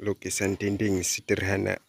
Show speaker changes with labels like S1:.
S1: lukisan dinding sederhana.